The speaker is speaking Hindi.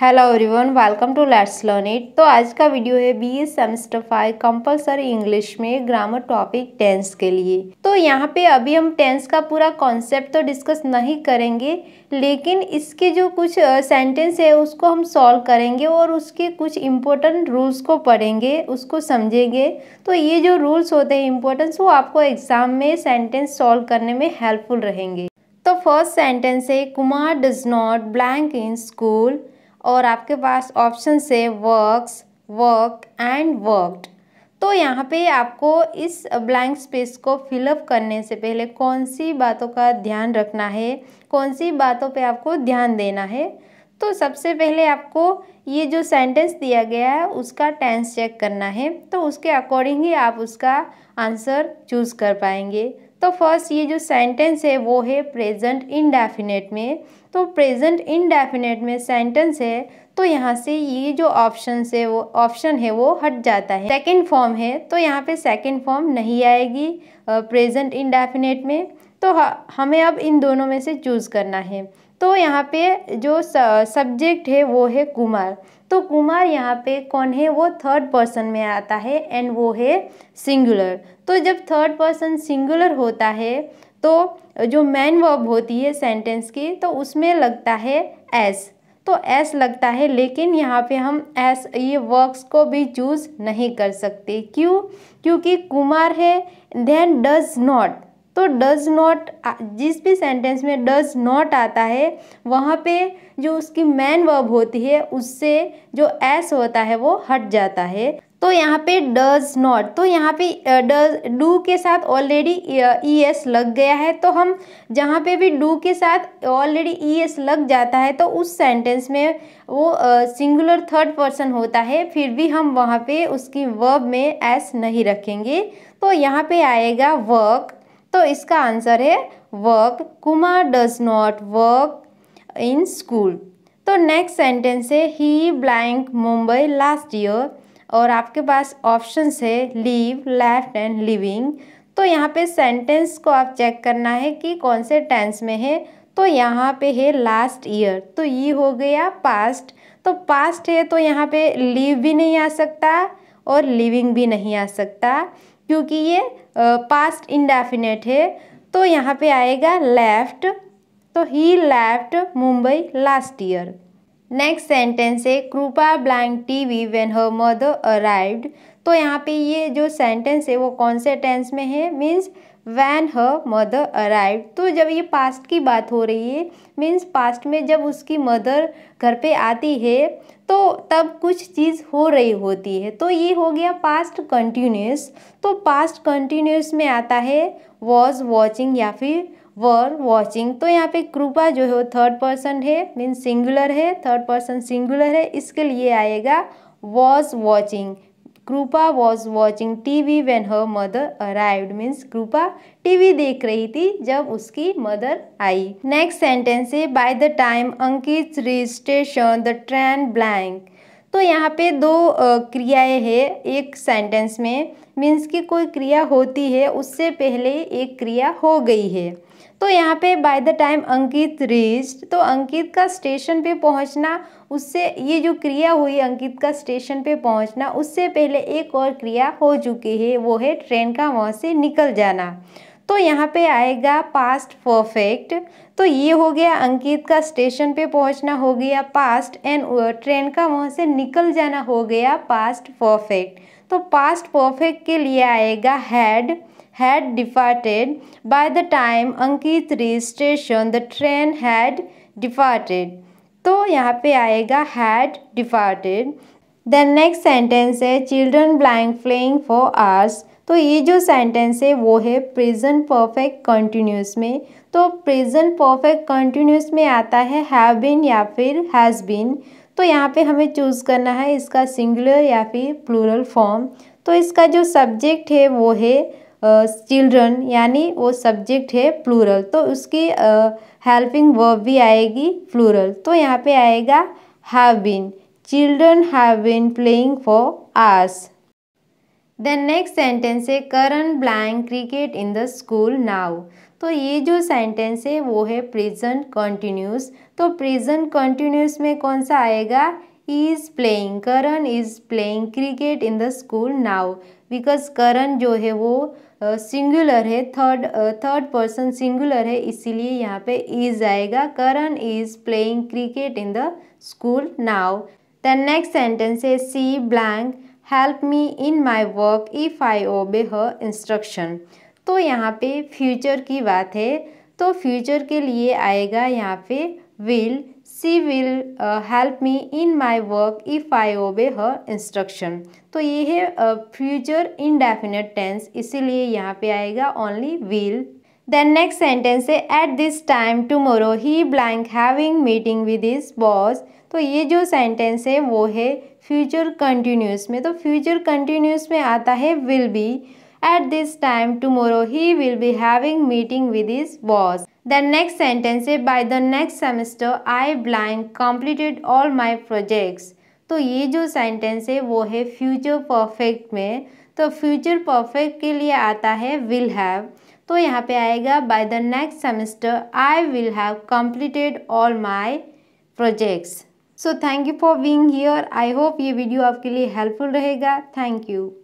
hello everyone welcome to let's learn it तो आज का वीडियो है B S semester five compulsory English में ग्रामर टॉपिक टेंस के लिए तो यहाँ पे अभी हम टेंस का पूरा कॉन्सेप्ट तो डिस्कस नहीं करेंगे लेकिन इसके जो कुछ सेंटेंस है उसको हम सॉल्व करेंगे और उसके कुछ इम्पोर्टेंट रूल्स को पढ़ेंगे उसको समझेंगे तो ये जो रूल्स होते हैं इम्पोर्टेंस वो आपको एग्ज़ाम में सेंटेंस सॉल्व करने में हेल्पफुल रहेंगे तो फर्स्ट सेंटेंस है Kumar does not blank in school और आपके पास ऑप्शन से वर्क्स वर्क एंड वर्कड तो यहाँ पे आपको इस ब्लैंक स्पेस को फिलअप करने से पहले कौन सी बातों का ध्यान रखना है कौन सी बातों पे आपको ध्यान देना है तो सबसे पहले आपको ये जो सेंटेंस दिया गया है उसका टेंस चेक करना है तो उसके अकॉर्डिंग ही आप उसका आंसर चूज़ कर पाएंगे तो फर्स्ट ये जो सेंटेंस है वो है प्रेजेंट इनडेफिनेट में तो प्रेजेंट इनडेफिनेट में सेंटेंस है तो यहाँ से ये जो ऑप्शन है वो ऑप्शन है वो हट जाता है सेकेंड फॉर्म है तो यहाँ पे सेकेंड फॉर्म नहीं आएगी प्रेजेंट इनडेफिनेट में तो हमें अब इन दोनों में से चूज़ करना है तो यहाँ पे जो सब्जेक्ट है वो है कुमार तो कुमार यहाँ पे कौन है वो थर्ड पर्सन में आता है एंड वो है सिंगुलर तो जब थर्ड पर्सन सिंगुलर होता है तो जो मैन वर्ब होती है सेंटेंस की तो उसमें लगता है एस तो एस लगता है लेकिन यहाँ पे हम एस ये वर्क्स को भी चूज़ नहीं कर सकते क्यों क्योंकि कुमार है देन डज नॉट तो डज नॉट जिस भी सेंटेंस में डज नॉट आता है वहाँ पे जो उसकी मैन वर्ब होती है उससे जो एस होता है वो हट जाता है तो यहाँ पे डज नॉट तो यहाँ पे डज डू के साथ ऑलरेडी ई एस लग गया है तो हम जहाँ पे भी डू के साथ ऑलरेडी ई एस लग जाता है तो उस सेंटेंस में वो सिंगुलर थर्ड पर्सन होता है फिर भी हम वहाँ पे उसकी वर्ब में एस नहीं रखेंगे तो यहाँ पे आएगा वर्क तो इसका आंसर है work Kumar does not work in school तो नेक्स्ट सेंटेंस है he blank Mumbai last year और आपके पास ऑप्शंस है लीव लेफ्ट एंड लिविंग तो यहाँ पे सेंटेंस को आप चेक करना है कि कौन से टेंस में है तो यहाँ पे है लास्ट ईयर तो ये हो गया पास्ट तो पास्ट है तो यहाँ पे लीव भी नहीं आ सकता और लिविंग भी नहीं आ सकता क्योंकि ये पास्ट इंडेफिनेट है तो यहाँ पे आएगा लेफ्ट तो he left Mumbai last year next sentence है Kripa blank TV when her mother arrived तो यहाँ पे ये जो सेंटेंस है वो कौन से टेंस में है means when her mother arrive तो जब ये पास्ट की बात हो रही है मीन्स पास्ट में जब उसकी मदर घर पे आती है तो तब कुछ चीज़ हो रही होती है तो ये हो गया पास्ट कंटिन्यूस तो पास्ट कंटिन्यूस में आता है वॉज वॉचिंग या फिर वर वॉचिंग तो यहाँ पे कृपा जो है वो थर्ड पर्सन है मीन्स सिंगुलर है थर्ड पर्सन सिंगुलर है इसके लिए आएगा was watching Kripa was watching TV when her mother arrive means Kripa TV देख रही थी जब उसकी मदर आई नेक्स्ट सेंटेंस है by the time Ankit reach station the train blank तो यहाँ पे दो क्रियाएं है एक सेंटेंस में मीन्स की कोई क्रिया होती है उससे पहले एक क्रिया हो गई है तो यहाँ पे by the time Ankit reach तो अंकित का स्टेशन पे पहुँचना उससे ये जो क्रिया हुई अंकित का स्टेशन पे पहुँचना उससे पहले एक और क्रिया हो चुकी है वो है ट्रेन का वहाँ से निकल जाना तो यहाँ पे आएगा पास्ट परफेक्ट तो ये हो गया अंकित का स्टेशन पे पहुँचना हो गया पास्ट एंड ट्रेन का वहाँ से निकल जाना हो गया पास्ट परफेक्ट तो पास्ट परफेक्ट के लिए आएगा had had departed by the time Ankit reach station the train had departed तो यहाँ पे आएगा had departed the next sentence है children blank playing for hours तो ये जो सेंटेंस है वो है प्रेजेंट परफेक्ट कंटिन्यूस में तो प्रेजेंट परफेक्ट कंटिन्यूस में आता है हैव बीन या फिर हैज़ बीन तो यहाँ पे हमें चूज़ करना है इसका सिंगुलर या फिर प्लूरल फॉर्म तो इसका जो सब्जेक्ट है वो है चिल्ड्रन uh, यानी वो सब्जेक्ट है प्लूरल तो उसकी हेल्पिंग वर्ब भी आएगी प्लूरल तो यहाँ पे आएगा have been children have been playing for hours then next sentence है Karan blank cricket in the school now तो ये जो सेंटेंस है वो है प्रेजेंट कंटिन्यूस तो प्रेजेंट कंटिन्यूस में कौन सा आएगा is playing Karan is playing cricket in the school now because Karan जो है वो सिंगुलर है थर्ड थर्ड पर्सन सिंगुलर है इसीलिए यहाँ पे इज़ आएगा Karan is playing cricket in the school now the next sentence है she blank help me in my work if I obey her instruction तो यहाँ पे फ्यूचर की बात है तो फ्यूचर के लिए आएगा यहाँ पे will she will help me in my work if I obey her instruction तो ये है फ्यूचर इनडेफिनेट टेंस इसीलिए यहाँ पे आएगा only will then next sentence है at this time tomorrow he blank having meeting with his boss तो ये जो सेंटेंस है वो है फ्यूचर कंटिन्यूस में तो फ्यूचर कंटिन्यूस में आता है will be at this time tomorrow he will be having meeting with his boss then next sentence है by the next semester I blank completed all my projects तो ये जो सेंटेंस है वो है फ्यूचर परफेक्ट में तो फ्यूचर परफेक्ट के लिए आता है विल हैव तो यहाँ पे आएगा by the next semester I will have completed all my projects so thank you for being here I hope ये वीडियो आपके लिए हेल्पफुल रहेगा थैंक यू